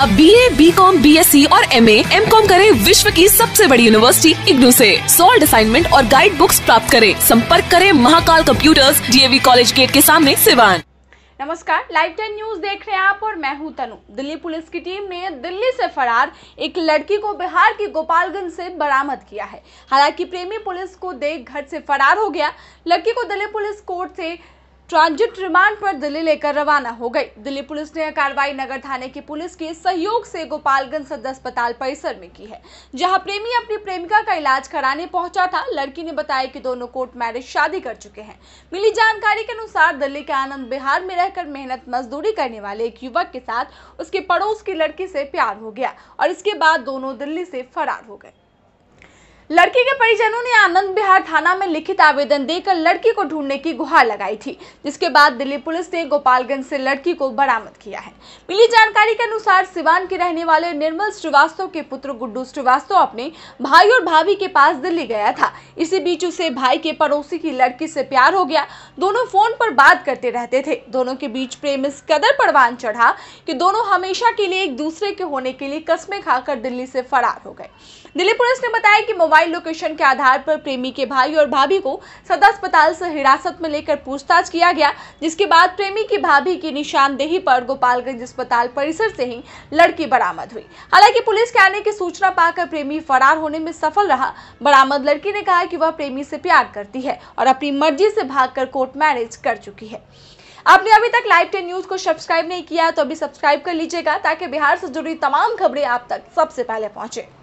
अब B A B Com B S C और M A M com करे विश्व की सबसे बड़ी यूनिवर्सिटी इग्नू से सोल्ड असाइनमेंट और गाइड बुक्स प्राप्त करें संपर्क करें Mahakal computers DAV college gate के सामने सिवान नमस्कार लाइव टेन न्यूज देख रहे हैं आप और मैं हूं तनु दिल्ली पुलिस की टीम ने दिल्ली से फरार एक लड़की को बिहार के गोपालगंज से बरामद किया है हालांकि प्रेमी पुलिस को देख घर से फरार हो गया लड़की को दिल्ली पुलिस कोर्ट से ट्रांजिट रिमांड पर दिल्ली लेकर रवाना हो गई दिल्ली पुलिस ने यह कार्रवाई नगर थाने की पुलिस के सहयोग से गोपालगंज सदर अस्पताल परिसर में की है जहां प्रेमी अपनी प्रेमिका का इलाज कराने पहुंचा था लड़की ने बताया कि दोनों कोर्ट मैरिज शादी कर चुके हैं मिली जानकारी के अनुसार दिल्ली के आनंद बिहार में रहकर मेहनत मजदूरी करने वाले एक युवक के साथ उसके पड़ोस की लड़की से प्यार हो गया और इसके बाद दोनों दिल्ली से फरार हो गए लड़की के परिजनों ने आनंद बिहार थाना में लिखित आवेदन देकर लड़की को ढूंढने की गुहार लगाई थी जिसके बाद दिल्ली पुलिस ने गोपालगंज से लड़की को बरामद किया है मिली जानकारी के अनुसार सिवान के रहने वाले निर्मल श्रीवास्तव के पुत्र गुड्डू श्रीवास्तव अपने भाई और भाभी के पास दिल्ली गया था इसी बीच उसे भाई के पड़ोसी की लड़की से प्यार हो गया दोनों फोन पर बात करते रहते थे दोनों के बीच प्रेम इस कदर परवान चढ़ा की दोनों हमेशा के लिए एक दूसरे के होने के लिए कस्में खाकर दिल्ली से फरार हो गए दिल्ली पुलिस ने बताया की मोबाइल मोबाइल लोकेशन के आधार पर प्रेमी के भाई और भाभी को सदर अस्पताल से हिरासत में लेकर पूछताछ किया गया जिसके बाद प्रेमी की भाभी की निशानदेही पर गोपालगंज अस्पताल परिसर से ही लड़की बरामद हुई हालांकि पुलिस के आने की सूचना पाकर प्रेमी फरार होने में सफल रहा बरामद लड़की ने कहा कि वह प्रेमी से प्यार करती है और अपनी मर्जी से भाग कोर्ट मैरिज कर चुकी है आपने अभी तक लाइव टेन न्यूज को सब्सक्राइब नहीं किया तो अभी सब्सक्राइब कर लीजिएगा ताकि बिहार से जुड़ी तमाम खबरें आप तक सबसे पहले पहुंचे